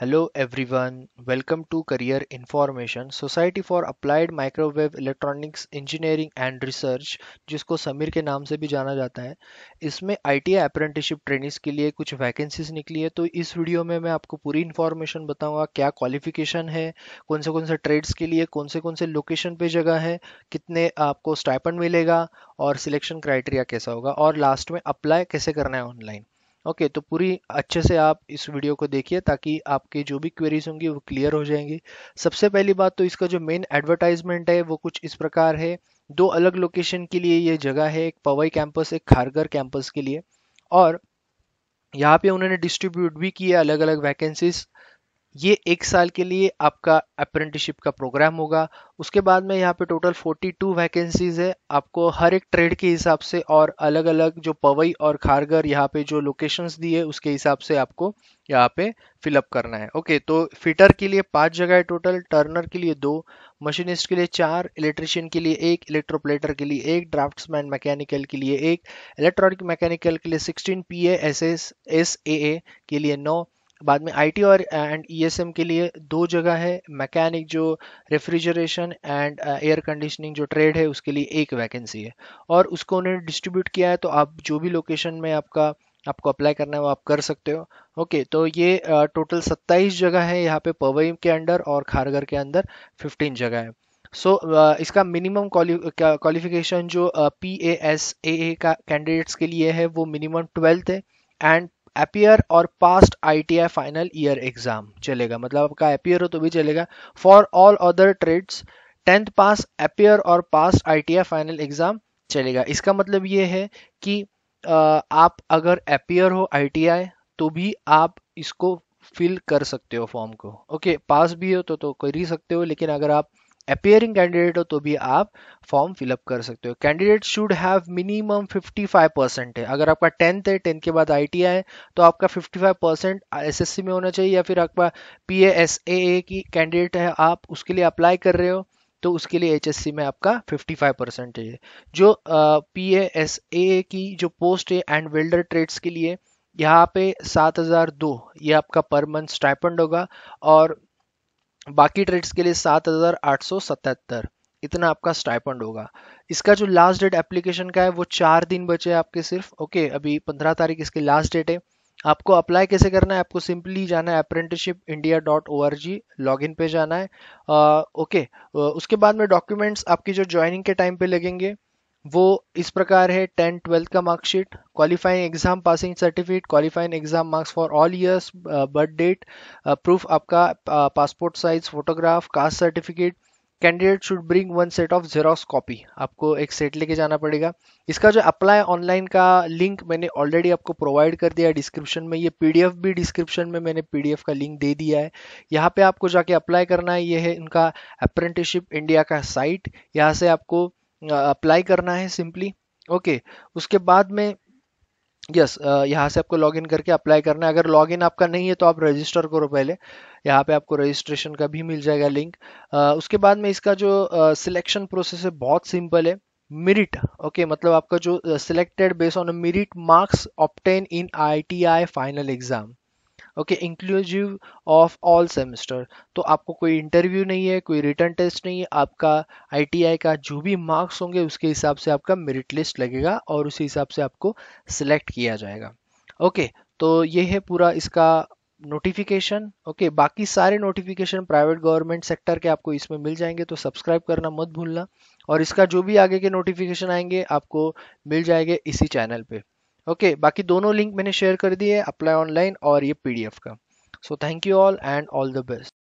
Hello everyone, welcome to Career Information Society for Applied Microwave Electronics Engineering and Research जिसको समीर के नाम से भी जाना जाता है इसमें आई टी अप्रेंटिसशिप ट्रेनिंग के लिए कुछ वैकेंसीज निकली है तो इस वीडियो में मैं आपको पूरी इन्फॉर्मेशन बताऊंगा क्या क्वालिफिकेशन है कौन से कौन से ट्रेड्स के लिए कौन से कौन से लोकेशन पे जगह है कितने आपको स्टाइपन मिलेगा और सिलेक्शन क्राइटेरिया कैसा होगा और लास्ट में अप्लाई कैसे करना है ऑनलाइन ओके तो पूरी अच्छे से आप इस वीडियो को देखिए ताकि आपके जो भी क्वेरीज होंगी वो क्लियर हो जाएंगी सबसे पहली बात तो इसका जो मेन एडवर्टाइजमेंट है वो कुछ इस प्रकार है दो अलग लोकेशन के लिए ये जगह है एक पवई कैंपस एक खारगर कैंपस के लिए और यहाँ पे उन्होंने डिस्ट्रीब्यूट भी किया अलग अलग वैकेंसीज ये एक साल के लिए आपका अप्रेंटिसशिप का प्रोग्राम होगा उसके बाद में यहाँ पे टोटल 42 वैकेंसीज है आपको हर एक ट्रेड के हिसाब से और अलग अलग जो पवई और खारगर यहाँ पे जो लोकेशंस दी है उसके हिसाब से आपको यहाँ पे फिलअप करना है ओके तो फिटर के लिए पांच जगह है टोटल टर्नर के लिए दो मशीनिस्ट के लिए चार इलेक्ट्रिशियन के लिए एक इलेक्ट्रोप्लेटर के लिए एक ड्राफ्ट्समैन मैकेनिकल के लिए एक इलेक्ट्रॉनिक मैकेनिकल के लिए sixteen P S S S A के लिए नौ बाद में आईटी और एंड uh, ईएसएम e के लिए दो जगह है मैकेनिक जो रेफ्रिजरेशन एंड एयर कंडीशनिंग जो ट्रेड है उसके लिए एक वैकेंसी है और उसको उन्होंने डिस्ट्रीब्यूट किया है तो आप जो भी लोकेशन में आपका आपको अप्लाई करना है वो आप कर सकते हो ओके तो ये टोटल uh, सत्ताईस जगह है यहाँ पे पवई के अंडर और खारगर के अंदर फिफ्टीन जगह है सो so, uh, इसका मिनिमम क्वालिफिकेशन जो पी ए एस ए का कैंडिडेट्स के लिए है वो मिनिमम ट्वेल्थ है एंड अपियर और passed I final year exam चलेगा मतलब आपका अपियर हो तो भी चलेगा for all other trades tenth pass appear और पास्ट आई फाइनल एग्जाम चलेगा इसका मतलब ये है कि आप अगर अपियर हो आई तो भी आप इसको फिल कर सकते हो फॉर्म को ओके okay, पास भी हो तो तो कर ही सकते हो लेकिन अगर आप अपेयरिंग कैंडिडेट हो तो भी आप फॉर्म फिलअप कर सकते हो candidate should have minimum 55 percent है अगर आपका टेंथ है टेंथ के बाद आई है तो आपका 55 परसेंट एस में होना चाहिए या फिर आपका पी एस ए की कैंडिडेट है आप उसके लिए अप्लाई कर रहे हो तो उसके लिए एच में आपका 55 परसेंटेज है जो पी एस ए की जो पोस्ट है एंड वेल्डर ट्रेड्स के लिए यहाँ पे 7002 ये आपका पर मंथ स्टाइपेंड होगा और बाकी ट्रेड्स के लिए सात हज़ार आठ सौ सतहत्तर इतना आपका स्टाइपेंड होगा इसका जो लास्ट डेट एप्लीकेशन का है वो चार दिन बचे हैं आपके सिर्फ ओके अभी पंद्रह तारीख इसकी लास्ट डेट है आपको अप्लाई कैसे करना है आपको सिंपली जाना है apprenticeship India dot O R G log in पे जाना है आ, ओके उसके बाद में डॉक्यूमेंट्स आपकी जो ज्वाइनिंग के टाइम पे लगेंगे वो इस प्रकार है टेंथ ट्वेल्थ का marksheet qualifying exam passing certificate qualifying exam marks for all years birth date proof आपका passport size photograph caste certificate candidate should bring one set of xerox copy आपको एक सेट लेके जाना पड़ेगा इसका जो अप्लाई ऑनलाइन का लिंक मैंने ऑलरेडी आपको प्रोवाइड कर दिया है डिस्क्रिप्शन में ये पीडीएफ भी डिस्क्रिप्शन में मैंने पीडीएफ का लिंक दे दिया है यहाँ पे आपको जाके अप्लाई करना है ये है उनका अप्रेंटिसशिप इंडिया का साइट यहाँ से आपको अप्लाई करना है सिंपली ओके okay, उसके बाद में यस yes, यहाँ से आपको लॉगिन करके अप्लाई करना है अगर लॉगिन आपका नहीं है तो आप रजिस्टर करो पहले यहाँ पे आपको रजिस्ट्रेशन का भी मिल जाएगा लिंक उसके बाद में इसका जो सिलेक्शन प्रोसेस है बहुत सिंपल है मिरिट ओके okay, मतलब आपका जो selected based on merit marks obtain in I final exam okay inclusive of all semester तो आपको कोई इंटरव्यू नहीं है कोई रिटर्न टेस्ट नहीं है आपका आईटीआई का जो भी मार्क्स होंगे उसके हिसाब से आपका मेरिट लिस्ट लगेगा और उसी हिसाब से आपको सिलेक्ट किया जाएगा ओके okay, तो ये है पूरा इसका नोटिफिकेशन ओके okay, बाकी सारे नोटिफिकेशन प्राइवेट गवर्नमेंट सेक्टर के आपको इसमें मिल जाएंगे तो सब्सक्राइब करना मत भूलना और इसका जो भी आगे के नोटिफिकेशन आएंगे आपको मिल जाएंगे इसी चैनल पे ओके okay, बाकी दोनों लिंक मैंने शेयर कर दिए अप्लाई ऑनलाइन और ये पीडीएफ का so thank you all and all the best